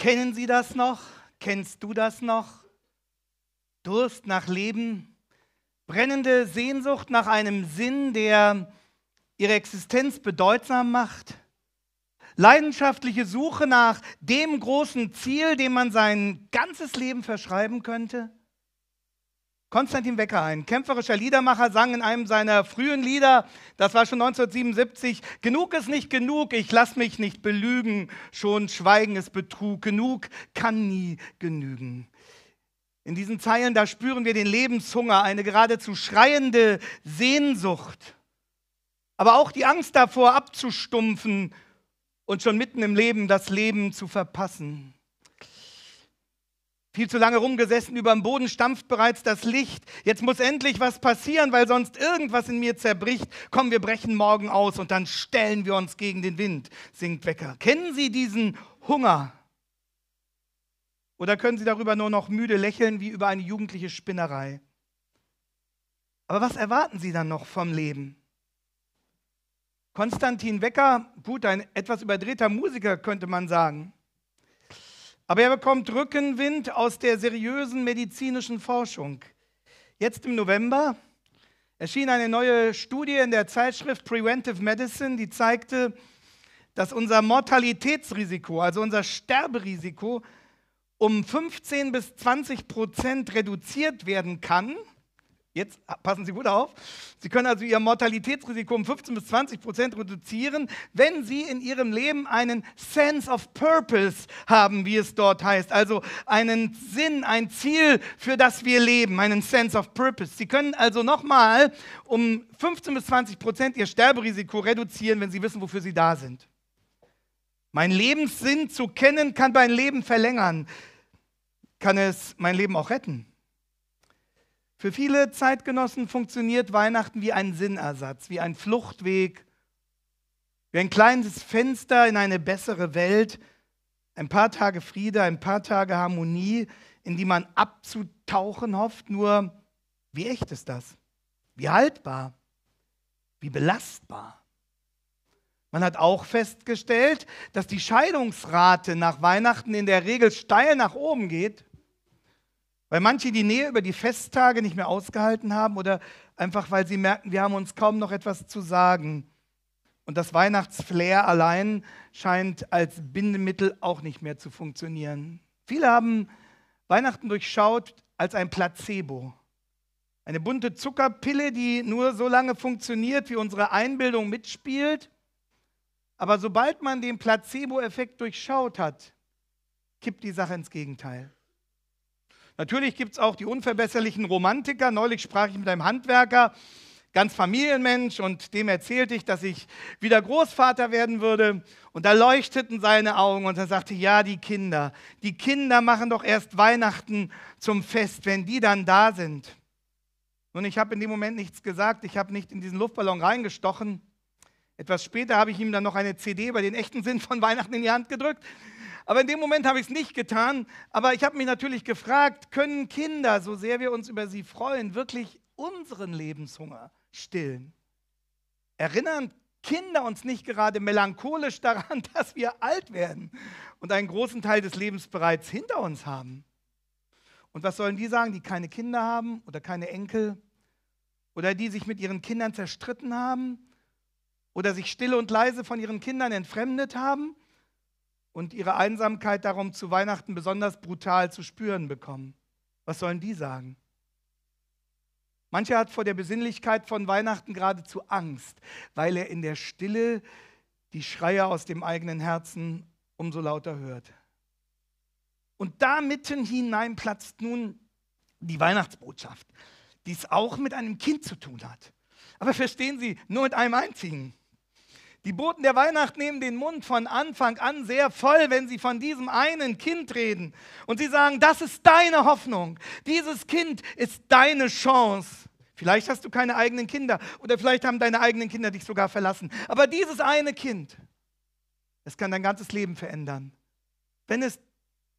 Kennen Sie das noch? Kennst du das noch? Durst nach Leben, brennende Sehnsucht nach einem Sinn, der ihre Existenz bedeutsam macht, leidenschaftliche Suche nach dem großen Ziel, dem man sein ganzes Leben verschreiben könnte. Konstantin Wecker, ein kämpferischer Liedermacher, sang in einem seiner frühen Lieder, das war schon 1977, Genug ist nicht genug, ich lass mich nicht belügen, schon Schweigen ist Betrug, genug kann nie genügen. In diesen Zeilen, da spüren wir den Lebenshunger, eine geradezu schreiende Sehnsucht, aber auch die Angst davor abzustumpfen und schon mitten im Leben das Leben zu verpassen. Viel zu lange rumgesessen, über dem Boden stampft bereits das Licht. Jetzt muss endlich was passieren, weil sonst irgendwas in mir zerbricht. Komm, wir brechen morgen aus und dann stellen wir uns gegen den Wind, singt Wecker. Kennen Sie diesen Hunger? Oder können Sie darüber nur noch müde lächeln wie über eine jugendliche Spinnerei? Aber was erwarten Sie dann noch vom Leben? Konstantin Wecker, gut, ein etwas überdrehter Musiker könnte man sagen. Aber er bekommt Rückenwind aus der seriösen medizinischen Forschung. Jetzt im November erschien eine neue Studie in der Zeitschrift Preventive Medicine, die zeigte, dass unser Mortalitätsrisiko, also unser Sterberisiko, um 15 bis 20 Prozent reduziert werden kann, Jetzt passen Sie gut auf. Sie können also Ihr Mortalitätsrisiko um 15 bis 20 Prozent reduzieren, wenn Sie in Ihrem Leben einen Sense of Purpose haben, wie es dort heißt. Also einen Sinn, ein Ziel, für das wir leben, einen Sense of Purpose. Sie können also nochmal um 15 bis 20 Prozent Ihr Sterberisiko reduzieren, wenn Sie wissen, wofür Sie da sind. Mein Lebenssinn zu kennen, kann mein Leben verlängern, kann es mein Leben auch retten. Für viele Zeitgenossen funktioniert Weihnachten wie ein Sinnersatz, wie ein Fluchtweg, wie ein kleines Fenster in eine bessere Welt, ein paar Tage Friede, ein paar Tage Harmonie, in die man abzutauchen hofft. Nur, wie echt ist das? Wie haltbar? Wie belastbar? Man hat auch festgestellt, dass die Scheidungsrate nach Weihnachten in der Regel steil nach oben geht. Weil manche die Nähe über die Festtage nicht mehr ausgehalten haben oder einfach weil sie merken, wir haben uns kaum noch etwas zu sagen. Und das Weihnachtsflair allein scheint als Bindemittel auch nicht mehr zu funktionieren. Viele haben Weihnachten durchschaut als ein Placebo. Eine bunte Zuckerpille, die nur so lange funktioniert, wie unsere Einbildung mitspielt. Aber sobald man den Placebo-Effekt durchschaut hat, kippt die Sache ins Gegenteil. Natürlich gibt es auch die unverbesserlichen Romantiker. Neulich sprach ich mit einem Handwerker, ganz Familienmensch, und dem erzählte ich, dass ich wieder Großvater werden würde. Und da leuchteten seine Augen und er sagte, ja, die Kinder, die Kinder machen doch erst Weihnachten zum Fest, wenn die dann da sind. Nun, ich habe in dem Moment nichts gesagt, ich habe nicht in diesen Luftballon reingestochen. Etwas später habe ich ihm dann noch eine CD über den echten Sinn von Weihnachten in die Hand gedrückt. Aber in dem Moment habe ich es nicht getan. Aber ich habe mich natürlich gefragt, können Kinder, so sehr wir uns über sie freuen, wirklich unseren Lebenshunger stillen? Erinnern Kinder uns nicht gerade melancholisch daran, dass wir alt werden und einen großen Teil des Lebens bereits hinter uns haben? Und was sollen die sagen, die keine Kinder haben oder keine Enkel oder die sich mit ihren Kindern zerstritten haben oder sich stille und leise von ihren Kindern entfremdet haben? und ihre Einsamkeit darum zu Weihnachten besonders brutal zu spüren bekommen. Was sollen die sagen? Mancher hat vor der Besinnlichkeit von Weihnachten geradezu Angst, weil er in der Stille die Schreie aus dem eigenen Herzen umso lauter hört. Und da mitten hinein platzt nun die Weihnachtsbotschaft, die es auch mit einem Kind zu tun hat. Aber verstehen Sie, nur mit einem einzigen. Die Boten der Weihnacht nehmen den Mund von Anfang an sehr voll, wenn sie von diesem einen Kind reden. Und sie sagen, das ist deine Hoffnung. Dieses Kind ist deine Chance. Vielleicht hast du keine eigenen Kinder oder vielleicht haben deine eigenen Kinder dich sogar verlassen. Aber dieses eine Kind, es kann dein ganzes Leben verändern. Wenn es,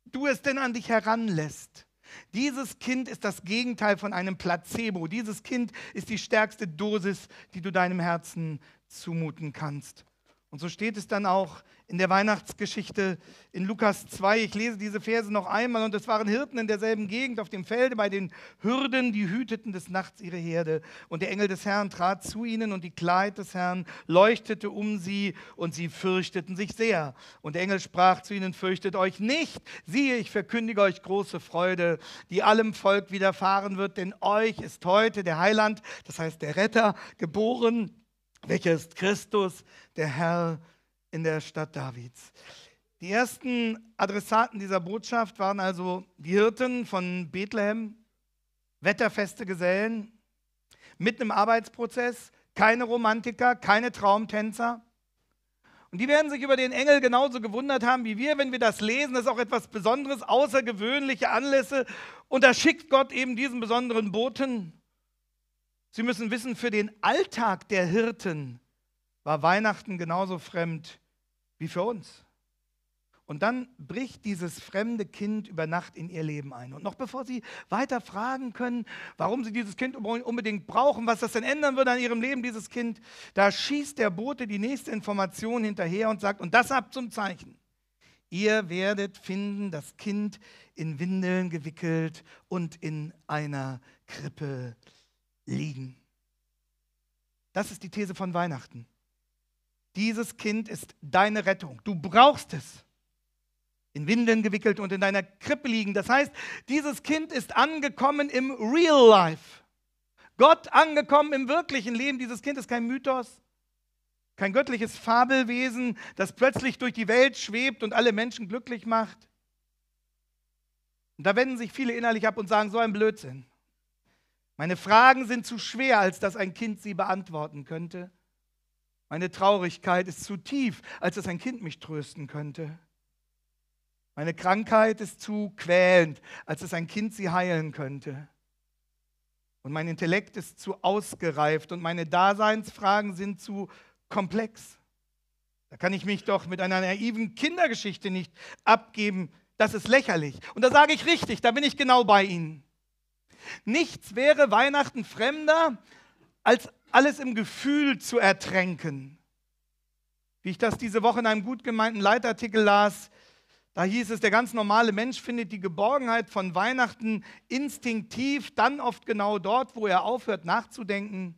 du es denn an dich heranlässt. Dieses Kind ist das Gegenteil von einem Placebo. Dieses Kind ist die stärkste Dosis, die du deinem Herzen zumuten kannst. Und so steht es dann auch in der Weihnachtsgeschichte in Lukas 2. Ich lese diese Verse noch einmal. Und es waren Hirten in derselben Gegend auf dem Felde bei den Hürden, die hüteten des Nachts ihre Herde. Und der Engel des Herrn trat zu ihnen und die Kleid des Herrn leuchtete um sie und sie fürchteten sich sehr. Und der Engel sprach zu ihnen, fürchtet euch nicht. Siehe, ich verkündige euch große Freude, die allem Volk widerfahren wird, denn euch ist heute der Heiland, das heißt der Retter, geboren welcher ist Christus, der Herr in der Stadt Davids. Die ersten Adressaten dieser Botschaft waren also die Hirten von Bethlehem, wetterfeste Gesellen, mitten im Arbeitsprozess, keine Romantiker, keine Traumtänzer. Und die werden sich über den Engel genauso gewundert haben wie wir, wenn wir das lesen. Das ist auch etwas Besonderes, außergewöhnliche Anlässe. Und da schickt Gott eben diesen besonderen Boten. Sie müssen wissen, für den Alltag der Hirten war Weihnachten genauso fremd wie für uns. Und dann bricht dieses fremde Kind über Nacht in ihr Leben ein. Und noch bevor Sie weiter fragen können, warum Sie dieses Kind unbedingt brauchen, was das denn ändern würde an Ihrem Leben, dieses Kind, da schießt der Bote die nächste Information hinterher und sagt, und das habt zum Zeichen. Ihr werdet finden, das Kind in Windeln gewickelt und in einer Krippe liegen. Das ist die These von Weihnachten. Dieses Kind ist deine Rettung. Du brauchst es. In Windeln gewickelt und in deiner Krippe liegen. Das heißt, dieses Kind ist angekommen im Real Life. Gott angekommen im wirklichen Leben. Dieses Kind ist kein Mythos, kein göttliches Fabelwesen, das plötzlich durch die Welt schwebt und alle Menschen glücklich macht. Und da wenden sich viele innerlich ab und sagen, so ein Blödsinn. Meine Fragen sind zu schwer, als dass ein Kind sie beantworten könnte. Meine Traurigkeit ist zu tief, als dass ein Kind mich trösten könnte. Meine Krankheit ist zu quälend, als dass ein Kind sie heilen könnte. Und mein Intellekt ist zu ausgereift und meine Daseinsfragen sind zu komplex. Da kann ich mich doch mit einer naiven Kindergeschichte nicht abgeben. Das ist lächerlich. Und da sage ich richtig, da bin ich genau bei Ihnen. Nichts wäre Weihnachten fremder, als alles im Gefühl zu ertränken. Wie ich das diese Woche in einem gut gemeinten Leitartikel las, da hieß es, der ganz normale Mensch findet die Geborgenheit von Weihnachten instinktiv dann oft genau dort, wo er aufhört nachzudenken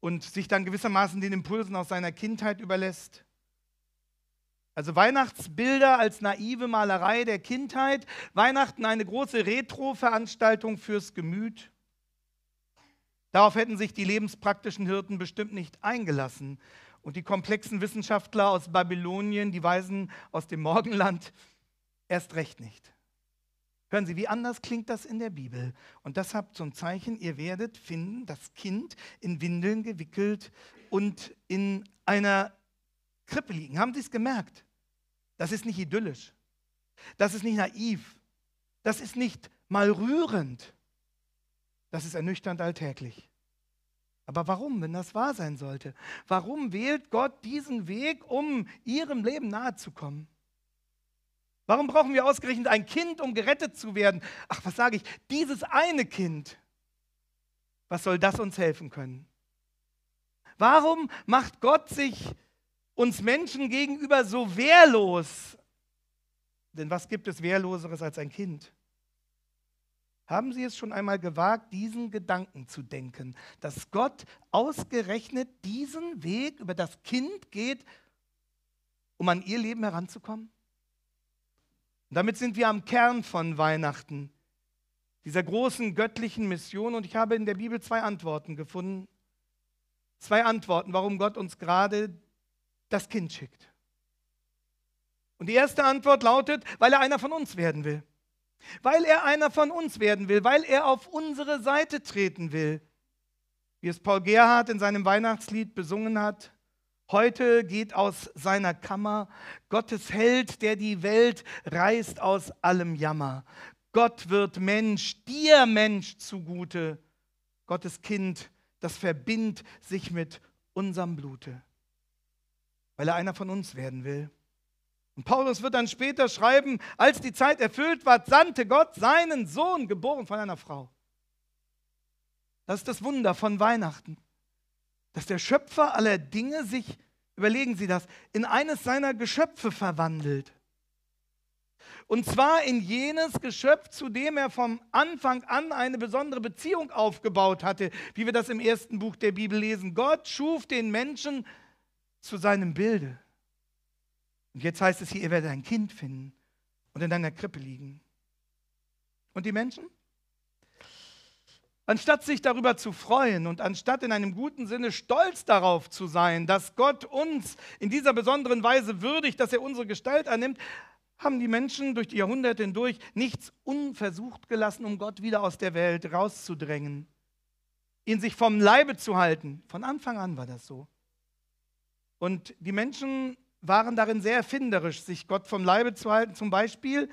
und sich dann gewissermaßen den Impulsen aus seiner Kindheit überlässt. Also Weihnachtsbilder als naive Malerei der Kindheit, Weihnachten eine große Retro-Veranstaltung fürs Gemüt. Darauf hätten sich die lebenspraktischen Hirten bestimmt nicht eingelassen. Und die komplexen Wissenschaftler aus Babylonien, die Weisen aus dem Morgenland, erst recht nicht. Hören Sie, wie anders klingt das in der Bibel. Und deshalb zum Zeichen, ihr werdet finden, das Kind in Windeln gewickelt und in einer Krippe liegen. Haben Sie es gemerkt? Das ist nicht idyllisch. Das ist nicht naiv. Das ist nicht mal rührend. Das ist ernüchternd alltäglich. Aber warum, wenn das wahr sein sollte? Warum wählt Gott diesen Weg, um ihrem Leben nahezukommen? Warum brauchen wir ausgerechnet ein Kind, um gerettet zu werden? Ach, was sage ich? Dieses eine Kind. Was soll das uns helfen können? Warum macht Gott sich uns Menschen gegenüber so wehrlos. Denn was gibt es wehrloseres als ein Kind? Haben Sie es schon einmal gewagt, diesen Gedanken zu denken, dass Gott ausgerechnet diesen Weg über das Kind geht, um an ihr Leben heranzukommen? Und damit sind wir am Kern von Weihnachten, dieser großen göttlichen Mission. Und ich habe in der Bibel zwei Antworten gefunden. Zwei Antworten, warum Gott uns gerade das Kind schickt. Und die erste Antwort lautet, weil er einer von uns werden will. Weil er einer von uns werden will, weil er auf unsere Seite treten will. Wie es Paul Gerhard in seinem Weihnachtslied besungen hat, heute geht aus seiner Kammer Gottes Held, der die Welt reißt aus allem Jammer. Gott wird Mensch, dir Mensch zugute. Gottes Kind, das verbindet sich mit unserem Blute weil er einer von uns werden will. Und Paulus wird dann später schreiben, als die Zeit erfüllt war, sandte Gott seinen Sohn, geboren von einer Frau. Das ist das Wunder von Weihnachten, dass der Schöpfer aller Dinge sich, überlegen Sie das, in eines seiner Geschöpfe verwandelt. Und zwar in jenes Geschöpf, zu dem er vom Anfang an eine besondere Beziehung aufgebaut hatte, wie wir das im ersten Buch der Bibel lesen. Gott schuf den Menschen zu seinem Bilde. Und jetzt heißt es hier, ihr werdet ein Kind finden und in deiner Krippe liegen. Und die Menschen? Anstatt sich darüber zu freuen und anstatt in einem guten Sinne stolz darauf zu sein, dass Gott uns in dieser besonderen Weise würdigt, dass er unsere Gestalt annimmt, haben die Menschen durch die Jahrhunderte hindurch nichts unversucht gelassen, um Gott wieder aus der Welt rauszudrängen, ihn sich vom Leibe zu halten. Von Anfang an war das so. Und die Menschen waren darin sehr erfinderisch, sich Gott vom Leibe zu halten, zum Beispiel,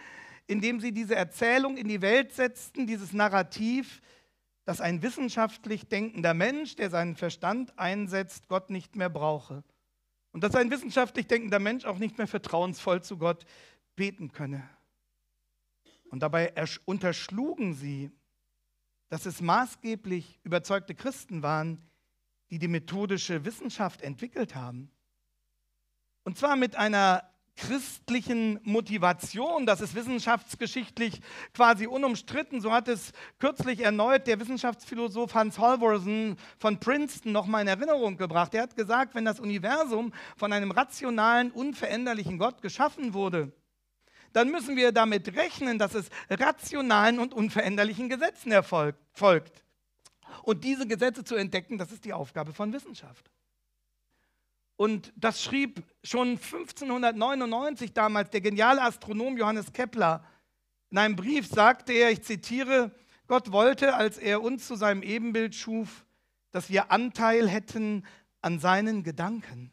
indem sie diese Erzählung in die Welt setzten, dieses Narrativ, dass ein wissenschaftlich denkender Mensch, der seinen Verstand einsetzt, Gott nicht mehr brauche. Und dass ein wissenschaftlich denkender Mensch auch nicht mehr vertrauensvoll zu Gott beten könne. Und dabei unterschlugen sie, dass es maßgeblich überzeugte Christen waren, die die methodische Wissenschaft entwickelt haben. Und zwar mit einer christlichen Motivation. Das ist wissenschaftsgeschichtlich quasi unumstritten. So hat es kürzlich erneut der Wissenschaftsphilosoph Hans Holvorsen von Princeton nochmal in Erinnerung gebracht. Er hat gesagt, wenn das Universum von einem rationalen, unveränderlichen Gott geschaffen wurde, dann müssen wir damit rechnen, dass es rationalen und unveränderlichen Gesetzen erfolgt, folgt. Und diese Gesetze zu entdecken, das ist die Aufgabe von Wissenschaft. Und das schrieb schon 1599 damals der geniale Astronom Johannes Kepler. In einem Brief sagte er, ich zitiere, Gott wollte, als er uns zu seinem Ebenbild schuf, dass wir Anteil hätten an seinen Gedanken.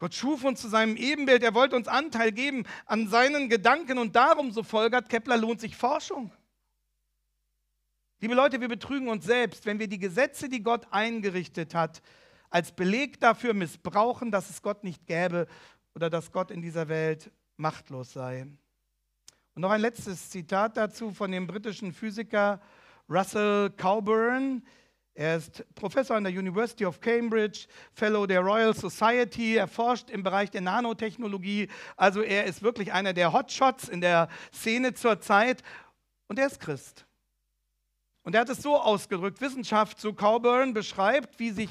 Gott schuf uns zu seinem Ebenbild, er wollte uns Anteil geben an seinen Gedanken und darum, so folgert Kepler, lohnt sich Forschung. Liebe Leute, wir betrügen uns selbst, wenn wir die Gesetze, die Gott eingerichtet hat, als Beleg dafür missbrauchen, dass es Gott nicht gäbe oder dass Gott in dieser Welt machtlos sei. Und noch ein letztes Zitat dazu von dem britischen Physiker Russell Cowburn. Er ist Professor an der University of Cambridge, Fellow der Royal Society, er forscht im Bereich der Nanotechnologie. Also er ist wirklich einer der Hotshots in der Szene zur Zeit. Und er ist Christ. Und er hat es so ausgedrückt, Wissenschaft, so Cowburn beschreibt, wie sich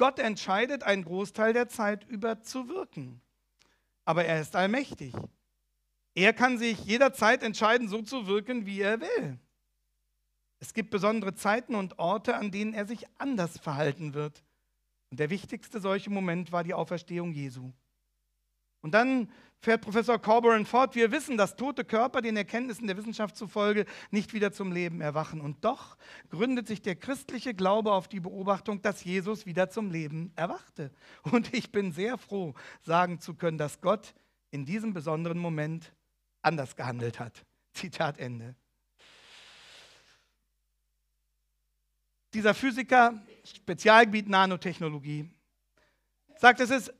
Gott entscheidet einen Großteil der Zeit über zu wirken. Aber er ist allmächtig. Er kann sich jederzeit entscheiden, so zu wirken, wie er will. Es gibt besondere Zeiten und Orte, an denen er sich anders verhalten wird. Und der wichtigste solche Moment war die Auferstehung Jesu. Und dann fährt Professor Corcoran fort, wir wissen, dass tote Körper den Erkenntnissen der Wissenschaft zufolge nicht wieder zum Leben erwachen. Und doch gründet sich der christliche Glaube auf die Beobachtung, dass Jesus wieder zum Leben erwachte. Und ich bin sehr froh, sagen zu können, dass Gott in diesem besonderen Moment anders gehandelt hat. Zitat Ende. Dieser Physiker, Spezialgebiet Nanotechnologie, sagt, es ist,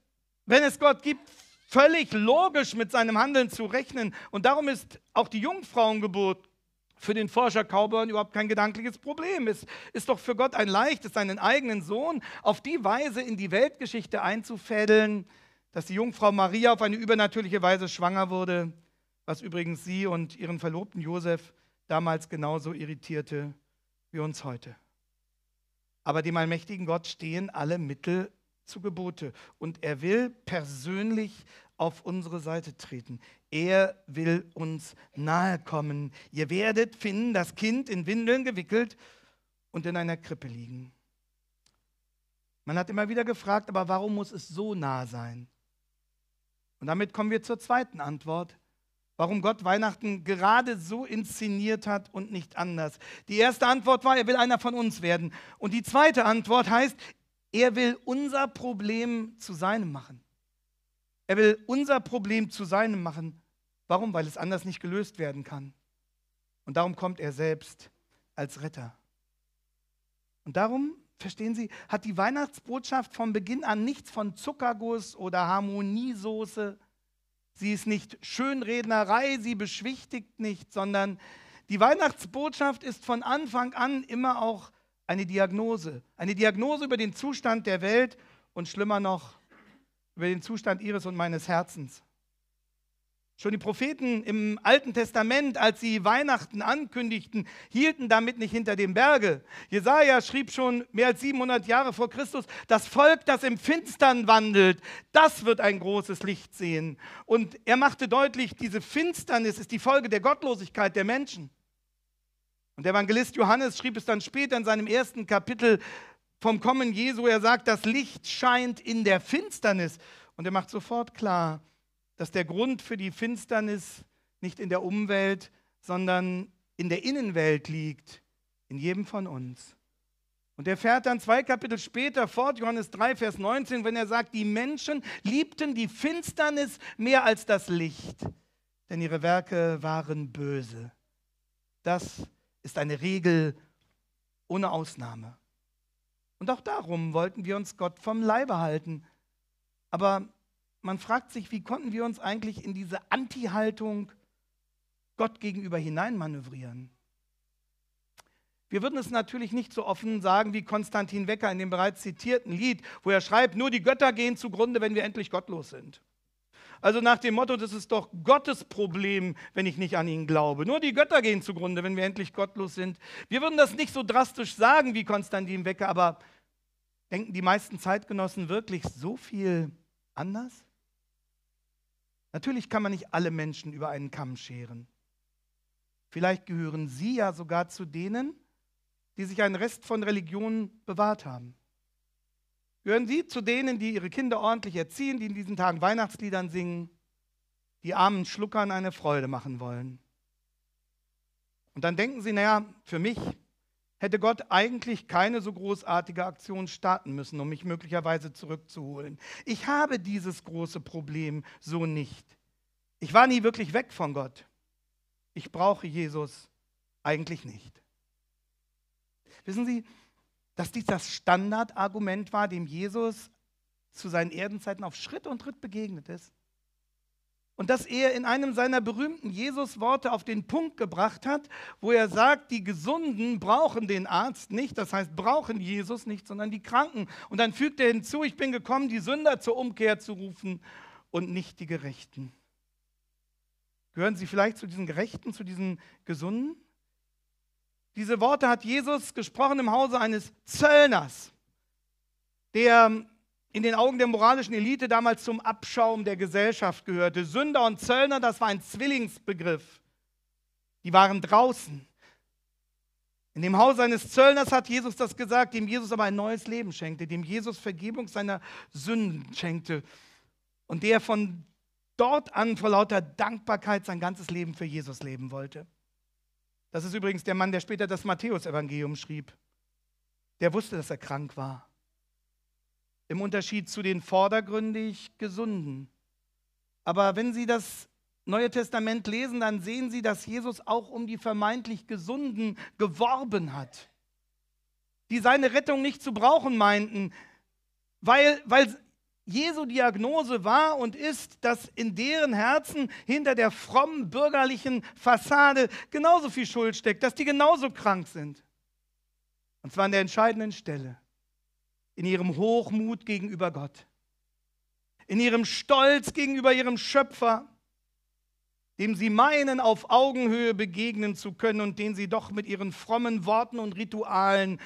wenn es Gott gibt, völlig logisch mit seinem Handeln zu rechnen. Und darum ist auch die Jungfrauengeburt für den Forscher Cowburn überhaupt kein gedankliches Problem. Es ist doch für Gott ein leichtes, seinen eigenen Sohn auf die Weise in die Weltgeschichte einzufädeln, dass die Jungfrau Maria auf eine übernatürliche Weise schwanger wurde, was übrigens sie und ihren Verlobten Josef damals genauso irritierte wie uns heute. Aber dem allmächtigen Gott stehen alle Mittel zu Gebote und er will persönlich auf unsere Seite treten. Er will uns nahe kommen. Ihr werdet finden, das Kind in Windeln gewickelt und in einer Krippe liegen. Man hat immer wieder gefragt, aber warum muss es so nah sein? Und damit kommen wir zur zweiten Antwort, warum Gott Weihnachten gerade so inszeniert hat und nicht anders. Die erste Antwort war, er will einer von uns werden. Und die zweite Antwort heißt, er will unser Problem zu seinem machen. Er will unser Problem zu seinem machen. Warum? Weil es anders nicht gelöst werden kann. Und darum kommt er selbst als Retter. Und darum, verstehen Sie, hat die Weihnachtsbotschaft von Beginn an nichts von Zuckerguss oder Harmoniesoße. Sie ist nicht Schönrednerei, sie beschwichtigt nicht, sondern die Weihnachtsbotschaft ist von Anfang an immer auch eine Diagnose. Eine Diagnose über den Zustand der Welt und schlimmer noch, über den Zustand ihres und meines Herzens. Schon die Propheten im Alten Testament, als sie Weihnachten ankündigten, hielten damit nicht hinter dem Berge. Jesaja schrieb schon mehr als 700 Jahre vor Christus: Das Volk, das im Finstern wandelt, das wird ein großes Licht sehen. Und er machte deutlich: Diese Finsternis ist die Folge der Gottlosigkeit der Menschen. Und der Evangelist Johannes schrieb es dann später in seinem ersten Kapitel vom Kommen Jesu. Er sagt, das Licht scheint in der Finsternis. Und er macht sofort klar, dass der Grund für die Finsternis nicht in der Umwelt, sondern in der Innenwelt liegt, in jedem von uns. Und er fährt dann zwei Kapitel später fort, Johannes 3, Vers 19, wenn er sagt, die Menschen liebten die Finsternis mehr als das Licht, denn ihre Werke waren böse. Das ist ist eine Regel ohne Ausnahme. Und auch darum wollten wir uns Gott vom Leibe halten. Aber man fragt sich, wie konnten wir uns eigentlich in diese Anti-Haltung Gott gegenüber hineinmanövrieren? Wir würden es natürlich nicht so offen sagen wie Konstantin Wecker in dem bereits zitierten Lied, wo er schreibt, nur die Götter gehen zugrunde, wenn wir endlich gottlos sind. Also nach dem Motto, das ist doch Gottes Problem, wenn ich nicht an ihn glaube. Nur die Götter gehen zugrunde, wenn wir endlich gottlos sind. Wir würden das nicht so drastisch sagen wie Konstantin Wecker, aber denken die meisten Zeitgenossen wirklich so viel anders? Natürlich kann man nicht alle Menschen über einen Kamm scheren. Vielleicht gehören Sie ja sogar zu denen, die sich einen Rest von Religion bewahrt haben. Gehören Sie zu denen, die ihre Kinder ordentlich erziehen, die in diesen Tagen Weihnachtsliedern singen, die armen Schluckern eine Freude machen wollen? Und dann denken Sie, naja, für mich hätte Gott eigentlich keine so großartige Aktion starten müssen, um mich möglicherweise zurückzuholen. Ich habe dieses große Problem so nicht. Ich war nie wirklich weg von Gott. Ich brauche Jesus eigentlich nicht. Wissen Sie, dass dies das Standardargument war, dem Jesus zu seinen Erdenzeiten auf Schritt und Tritt begegnet ist. Und dass er in einem seiner berühmten Jesus-Worte auf den Punkt gebracht hat, wo er sagt, die Gesunden brauchen den Arzt nicht, das heißt brauchen Jesus nicht, sondern die Kranken. Und dann fügt er hinzu, ich bin gekommen, die Sünder zur Umkehr zu rufen und nicht die Gerechten. Gehören Sie vielleicht zu diesen Gerechten, zu diesen Gesunden? Diese Worte hat Jesus gesprochen im Hause eines Zöllners, der in den Augen der moralischen Elite damals zum Abschaum der Gesellschaft gehörte. Sünder und Zöllner, das war ein Zwillingsbegriff. Die waren draußen. In dem Haus eines Zöllners hat Jesus das gesagt, dem Jesus aber ein neues Leben schenkte, dem Jesus Vergebung seiner Sünden schenkte und der von dort an vor lauter Dankbarkeit sein ganzes Leben für Jesus leben wollte. Das ist übrigens der Mann, der später das Matthäusevangelium schrieb. Der wusste, dass er krank war. Im Unterschied zu den vordergründig Gesunden. Aber wenn Sie das Neue Testament lesen, dann sehen Sie, dass Jesus auch um die vermeintlich Gesunden geworben hat, die seine Rettung nicht zu brauchen meinten, weil, weil Jesu Diagnose war und ist, dass in deren Herzen hinter der frommen bürgerlichen Fassade genauso viel Schuld steckt, dass die genauso krank sind. Und zwar an der entscheidenden Stelle, in ihrem Hochmut gegenüber Gott, in ihrem Stolz gegenüber ihrem Schöpfer, dem sie meinen, auf Augenhöhe begegnen zu können und den sie doch mit ihren frommen Worten und Ritualen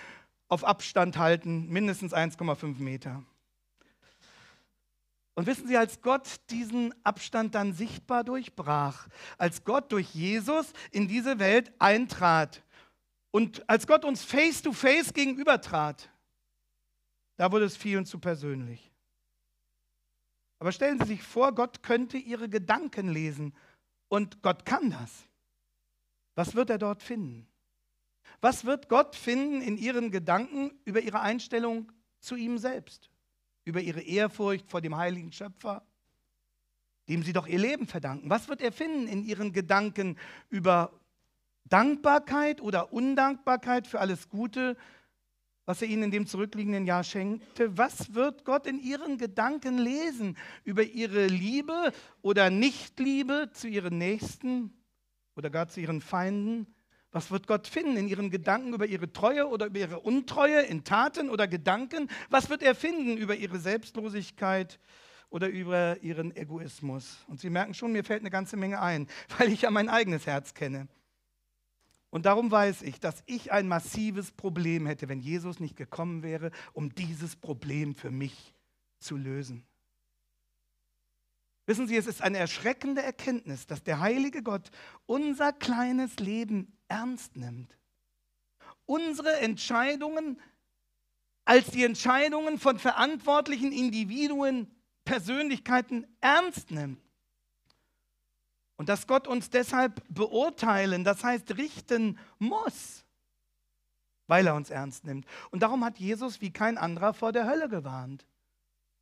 auf Abstand halten, mindestens 1,5 Meter. Und wissen Sie, als Gott diesen Abstand dann sichtbar durchbrach, als Gott durch Jesus in diese Welt eintrat und als Gott uns face to face gegenübertrat, da wurde es vielen zu persönlich. Aber stellen Sie sich vor, Gott könnte Ihre Gedanken lesen und Gott kann das. Was wird er dort finden? Was wird Gott finden in Ihren Gedanken über Ihre Einstellung zu ihm selbst? über ihre Ehrfurcht vor dem heiligen Schöpfer, dem sie doch ihr Leben verdanken. Was wird er finden in ihren Gedanken über Dankbarkeit oder Undankbarkeit für alles Gute, was er ihnen in dem zurückliegenden Jahr schenkte? Was wird Gott in ihren Gedanken lesen über ihre Liebe oder Nichtliebe zu ihren Nächsten oder gar zu ihren Feinden? Was wird Gott finden? In ihren Gedanken über ihre Treue oder über ihre Untreue, in Taten oder Gedanken? Was wird er finden über ihre Selbstlosigkeit oder über ihren Egoismus? Und Sie merken schon, mir fällt eine ganze Menge ein, weil ich ja mein eigenes Herz kenne. Und darum weiß ich, dass ich ein massives Problem hätte, wenn Jesus nicht gekommen wäre, um dieses Problem für mich zu lösen. Wissen Sie, es ist eine erschreckende Erkenntnis, dass der heilige Gott unser kleines Leben ernst nimmt. Unsere Entscheidungen als die Entscheidungen von verantwortlichen Individuen, Persönlichkeiten ernst nimmt. Und dass Gott uns deshalb beurteilen, das heißt richten muss, weil er uns ernst nimmt. Und darum hat Jesus wie kein anderer vor der Hölle gewarnt,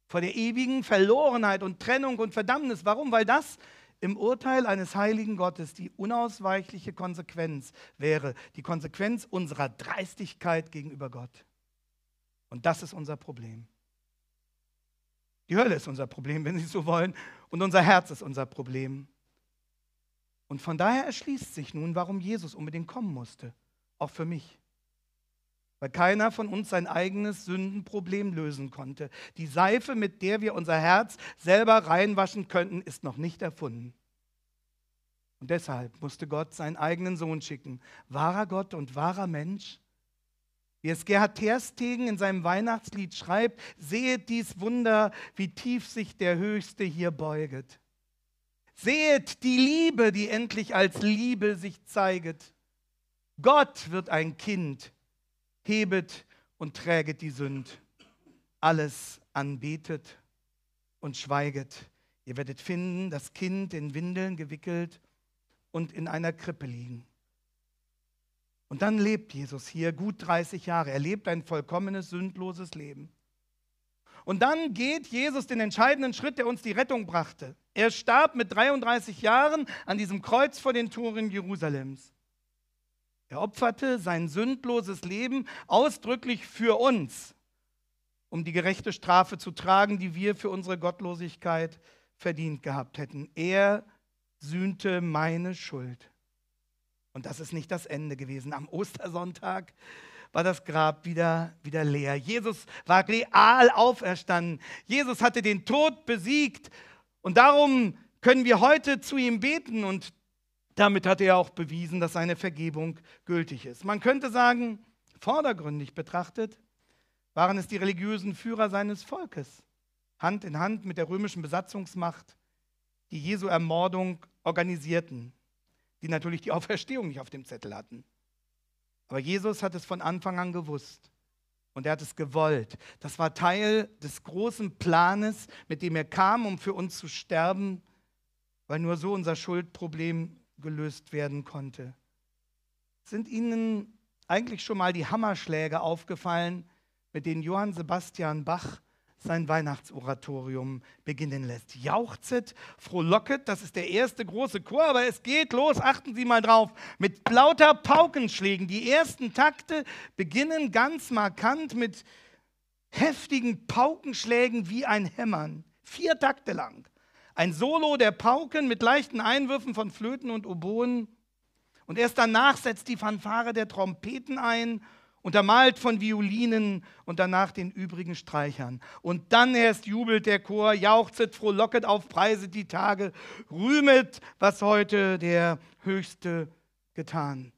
vor der ewigen Verlorenheit und Trennung und Verdammnis. Warum? Weil das im Urteil eines heiligen Gottes die unausweichliche Konsequenz wäre, die Konsequenz unserer Dreistigkeit gegenüber Gott. Und das ist unser Problem. Die Hölle ist unser Problem, wenn Sie so wollen, und unser Herz ist unser Problem. Und von daher erschließt sich nun, warum Jesus unbedingt kommen musste, auch für mich weil keiner von uns sein eigenes Sündenproblem lösen konnte. Die Seife, mit der wir unser Herz selber reinwaschen könnten, ist noch nicht erfunden. Und deshalb musste Gott seinen eigenen Sohn schicken, wahrer Gott und wahrer Mensch. Wie es Gerhard Terstegen in seinem Weihnachtslied schreibt, sehet dies Wunder, wie tief sich der Höchste hier beuget. Sehet die Liebe, die endlich als Liebe sich zeiget. Gott wird ein Kind hebet und träget die Sünd, alles anbetet und schweiget. Ihr werdet finden, das Kind in Windeln gewickelt und in einer Krippe liegen. Und dann lebt Jesus hier gut 30 Jahre. Er lebt ein vollkommenes, sündloses Leben. Und dann geht Jesus den entscheidenden Schritt, der uns die Rettung brachte. Er starb mit 33 Jahren an diesem Kreuz vor den Toren Jerusalems. Er opferte sein sündloses Leben ausdrücklich für uns, um die gerechte Strafe zu tragen, die wir für unsere Gottlosigkeit verdient gehabt hätten. Er sühnte meine Schuld. Und das ist nicht das Ende gewesen. Am Ostersonntag war das Grab wieder, wieder leer. Jesus war real auferstanden. Jesus hatte den Tod besiegt. Und darum können wir heute zu ihm beten und damit hat er auch bewiesen, dass seine Vergebung gültig ist. Man könnte sagen, vordergründig betrachtet, waren es die religiösen Führer seines Volkes, Hand in Hand mit der römischen Besatzungsmacht, die Jesu Ermordung organisierten, die natürlich die Auferstehung nicht auf dem Zettel hatten. Aber Jesus hat es von Anfang an gewusst und er hat es gewollt. Das war Teil des großen Planes, mit dem er kam, um für uns zu sterben, weil nur so unser Schuldproblem gelöst werden konnte. Sind Ihnen eigentlich schon mal die Hammerschläge aufgefallen, mit denen Johann Sebastian Bach sein Weihnachtsoratorium beginnen lässt. Jauchzet, frohlocket, das ist der erste große Chor, aber es geht los, achten Sie mal drauf, mit lauter Paukenschlägen. Die ersten Takte beginnen ganz markant mit heftigen Paukenschlägen wie ein Hämmern, vier Takte lang. Ein Solo der Pauken mit leichten Einwürfen von Flöten und Oboen. Und erst danach setzt die Fanfare der Trompeten ein, untermalt von Violinen und danach den übrigen Streichern. Und dann erst jubelt der Chor, jauchzet, frohlocket auf, Preise die Tage, rühmet, was heute der Höchste getan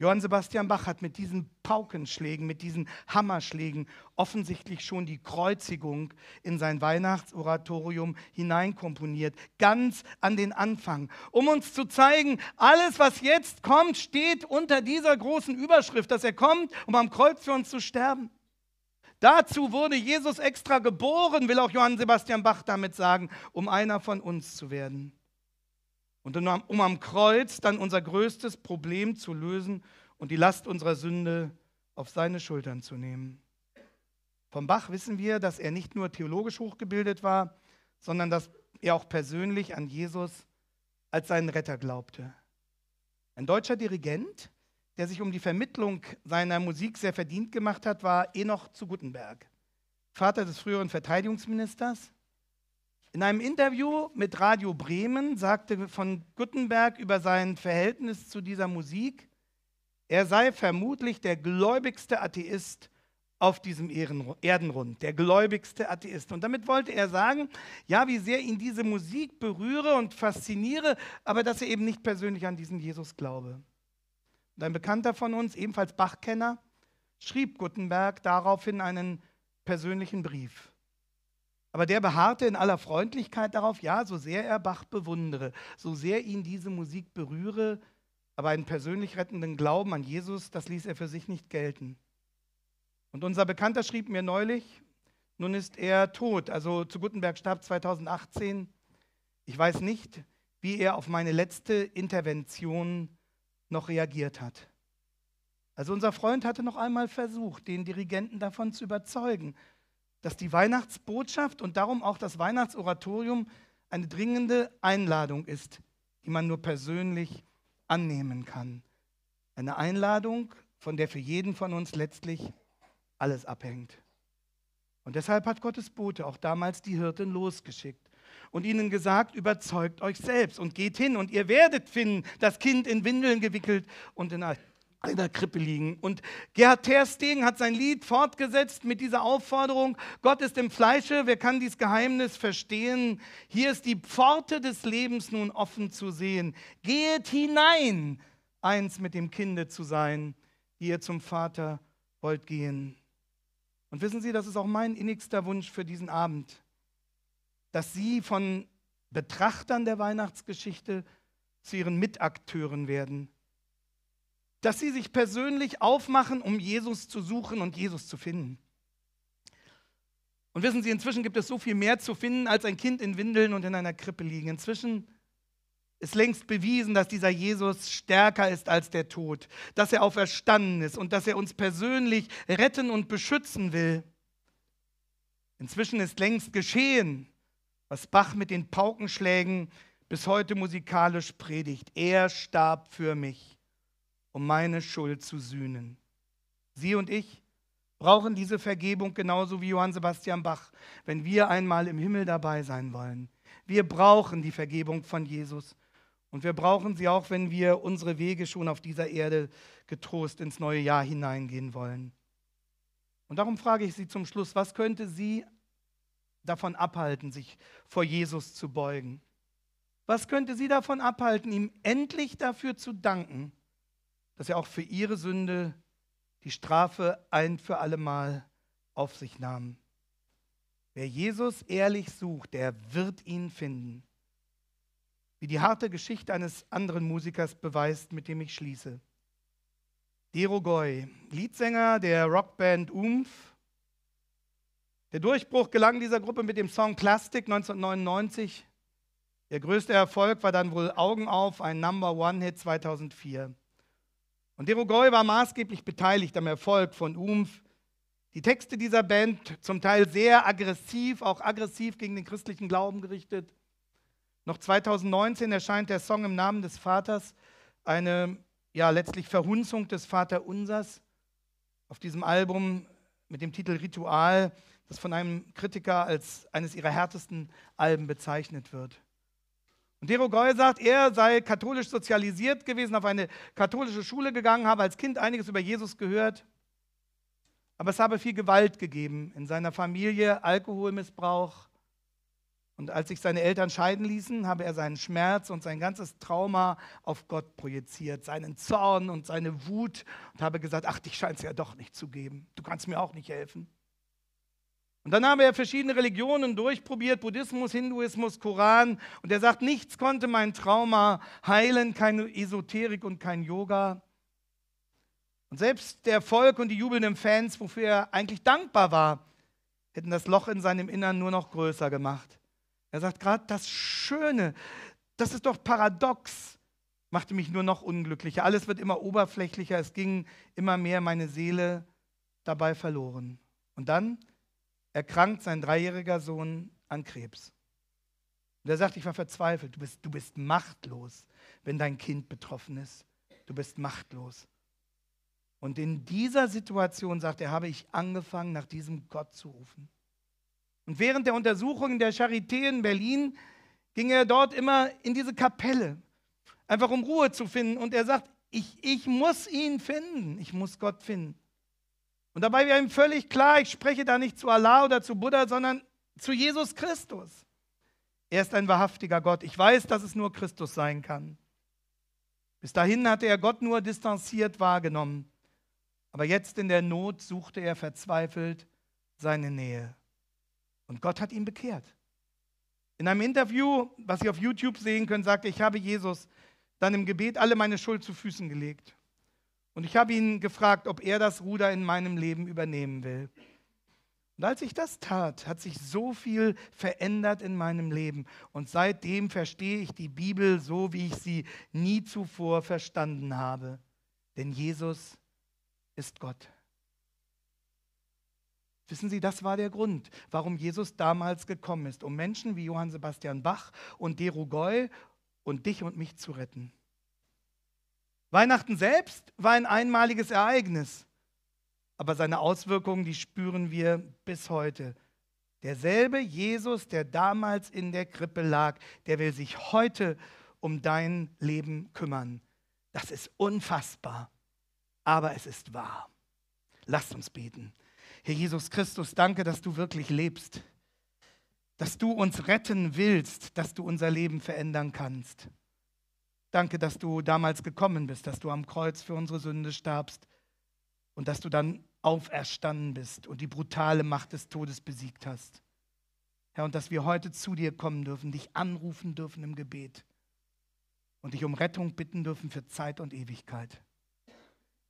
Johann Sebastian Bach hat mit diesen Paukenschlägen, mit diesen Hammerschlägen offensichtlich schon die Kreuzigung in sein Weihnachtsoratorium hineinkomponiert, ganz an den Anfang, um uns zu zeigen, alles, was jetzt kommt, steht unter dieser großen Überschrift, dass er kommt, um am Kreuz für uns zu sterben. Dazu wurde Jesus extra geboren, will auch Johann Sebastian Bach damit sagen, um einer von uns zu werden. Und um am Kreuz dann unser größtes Problem zu lösen und die Last unserer Sünde auf seine Schultern zu nehmen. Vom Bach wissen wir, dass er nicht nur theologisch hochgebildet war, sondern dass er auch persönlich an Jesus als seinen Retter glaubte. Ein deutscher Dirigent, der sich um die Vermittlung seiner Musik sehr verdient gemacht hat, war Enoch zu Gutenberg, Vater des früheren Verteidigungsministers in einem Interview mit Radio Bremen sagte von Gutenberg über sein Verhältnis zu dieser Musik, er sei vermutlich der gläubigste Atheist auf diesem Erdenrund, der gläubigste Atheist. Und damit wollte er sagen, ja, wie sehr ihn diese Musik berühre und fasziniere, aber dass er eben nicht persönlich an diesen Jesus glaube. Und ein Bekannter von uns, ebenfalls Bachkenner, schrieb Gutenberg daraufhin einen persönlichen Brief. Aber der beharrte in aller Freundlichkeit darauf, ja, so sehr er Bach bewundere, so sehr ihn diese Musik berühre, aber einen persönlich rettenden Glauben an Jesus, das ließ er für sich nicht gelten. Und unser Bekannter schrieb mir neulich, nun ist er tot, also zu Gutenberg starb 2018. Ich weiß nicht, wie er auf meine letzte Intervention noch reagiert hat. Also unser Freund hatte noch einmal versucht, den Dirigenten davon zu überzeugen, dass die Weihnachtsbotschaft und darum auch das Weihnachtsoratorium eine dringende Einladung ist, die man nur persönlich annehmen kann. Eine Einladung, von der für jeden von uns letztlich alles abhängt. Und deshalb hat Gottes Bote auch damals die Hirten losgeschickt und ihnen gesagt, überzeugt euch selbst und geht hin und ihr werdet finden, das Kind in Windeln gewickelt und in in der Krippe liegen. Und Gerhard Terstegen hat sein Lied fortgesetzt mit dieser Aufforderung, Gott ist im Fleische, wer kann dies Geheimnis verstehen? Hier ist die Pforte des Lebens nun offen zu sehen. Geht hinein, eins mit dem Kinde zu sein, die ihr zum Vater wollt gehen. Und wissen Sie, das ist auch mein innigster Wunsch für diesen Abend, dass Sie von Betrachtern der Weihnachtsgeschichte zu ihren Mitakteuren werden dass sie sich persönlich aufmachen, um Jesus zu suchen und Jesus zu finden. Und wissen Sie, inzwischen gibt es so viel mehr zu finden als ein Kind in Windeln und in einer Krippe liegen. Inzwischen ist längst bewiesen, dass dieser Jesus stärker ist als der Tod, dass er auferstanden ist und dass er uns persönlich retten und beschützen will. Inzwischen ist längst geschehen, was Bach mit den Paukenschlägen bis heute musikalisch predigt. Er starb für mich um meine Schuld zu sühnen. Sie und ich brauchen diese Vergebung genauso wie Johann Sebastian Bach, wenn wir einmal im Himmel dabei sein wollen. Wir brauchen die Vergebung von Jesus und wir brauchen sie auch, wenn wir unsere Wege schon auf dieser Erde getrost ins neue Jahr hineingehen wollen. Und darum frage ich Sie zum Schluss, was könnte Sie davon abhalten, sich vor Jesus zu beugen? Was könnte Sie davon abhalten, ihm endlich dafür zu danken, dass er auch für ihre Sünde die Strafe ein für allemal auf sich nahm. Wer Jesus ehrlich sucht, der wird ihn finden. Wie die harte Geschichte eines anderen Musikers beweist, mit dem ich schließe. Dero Goy, Leadsänger der Rockband Umf. Der Durchbruch gelang dieser Gruppe mit dem Song Plastic 1999. Der größte Erfolg war dann wohl Augen auf, ein Number One-Hit 2004. Und Goy war maßgeblich beteiligt am Erfolg von Umf. Die Texte dieser Band, zum Teil sehr aggressiv, auch aggressiv gegen den christlichen Glauben gerichtet. Noch 2019 erscheint der Song im Namen des Vaters, eine ja letztlich Verhunzung des Vaterunsers auf diesem Album mit dem Titel Ritual, das von einem Kritiker als eines ihrer härtesten Alben bezeichnet wird. Und Dero Goy sagt, er sei katholisch sozialisiert gewesen, auf eine katholische Schule gegangen, habe als Kind einiges über Jesus gehört, aber es habe viel Gewalt gegeben in seiner Familie, Alkoholmissbrauch. Und als sich seine Eltern scheiden ließen, habe er seinen Schmerz und sein ganzes Trauma auf Gott projiziert, seinen Zorn und seine Wut und habe gesagt, ach, dich scheint es ja doch nicht zu geben, du kannst mir auch nicht helfen. Und dann haben wir verschiedene Religionen durchprobiert, Buddhismus, Hinduismus, Koran. Und er sagt, nichts konnte mein Trauma heilen, keine Esoterik und kein Yoga. Und selbst der Erfolg und die jubelnden Fans, wofür er eigentlich dankbar war, hätten das Loch in seinem Innern nur noch größer gemacht. Er sagt, gerade das Schöne, das ist doch paradox, machte mich nur noch unglücklicher. Alles wird immer oberflächlicher, es ging immer mehr meine Seele dabei verloren. Und dann erkrankt sein dreijähriger Sohn an Krebs. Und er sagt, ich war verzweifelt, du bist, du bist machtlos, wenn dein Kind betroffen ist. Du bist machtlos. Und in dieser Situation, sagt er, habe ich angefangen, nach diesem Gott zu rufen. Und während der Untersuchungen der Charité in Berlin ging er dort immer in diese Kapelle, einfach um Ruhe zu finden. Und er sagt, ich, ich muss ihn finden, ich muss Gott finden. Und dabei wäre ihm völlig klar, ich spreche da nicht zu Allah oder zu Buddha, sondern zu Jesus Christus. Er ist ein wahrhaftiger Gott. Ich weiß, dass es nur Christus sein kann. Bis dahin hatte er Gott nur distanziert wahrgenommen. Aber jetzt in der Not suchte er verzweifelt seine Nähe. Und Gott hat ihn bekehrt. In einem Interview, was Sie auf YouTube sehen können, sagte, ich habe Jesus dann im Gebet alle meine Schuld zu Füßen gelegt. Und ich habe ihn gefragt, ob er das Ruder in meinem Leben übernehmen will. Und als ich das tat, hat sich so viel verändert in meinem Leben. Und seitdem verstehe ich die Bibel so, wie ich sie nie zuvor verstanden habe. Denn Jesus ist Gott. Wissen Sie, das war der Grund, warum Jesus damals gekommen ist, um Menschen wie Johann Sebastian Bach und Goy und dich und mich zu retten. Weihnachten selbst war ein einmaliges Ereignis, aber seine Auswirkungen, die spüren wir bis heute. Derselbe Jesus, der damals in der Krippe lag, der will sich heute um dein Leben kümmern. Das ist unfassbar, aber es ist wahr. Lasst uns beten. Herr Jesus Christus, danke, dass du wirklich lebst, dass du uns retten willst, dass du unser Leben verändern kannst. Danke, dass du damals gekommen bist, dass du am Kreuz für unsere Sünde starbst und dass du dann auferstanden bist und die brutale Macht des Todes besiegt hast. Herr, und dass wir heute zu dir kommen dürfen, dich anrufen dürfen im Gebet und dich um Rettung bitten dürfen für Zeit und Ewigkeit.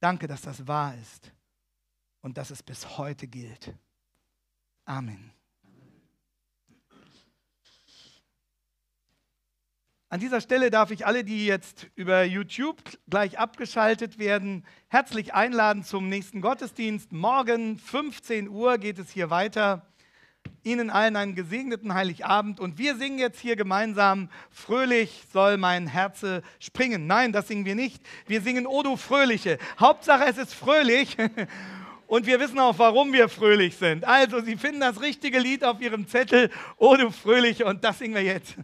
Danke, dass das wahr ist und dass es bis heute gilt. Amen. An dieser Stelle darf ich alle, die jetzt über YouTube gleich abgeschaltet werden, herzlich einladen zum nächsten Gottesdienst. Morgen 15 Uhr geht es hier weiter. Ihnen allen einen gesegneten Heiligabend und wir singen jetzt hier gemeinsam Fröhlich soll mein Herze springen. Nein, das singen wir nicht. Wir singen O du Fröhliche. Hauptsache es ist fröhlich und wir wissen auch, warum wir fröhlich sind. Also, Sie finden das richtige Lied auf Ihrem Zettel O du Fröhliche und das singen wir jetzt.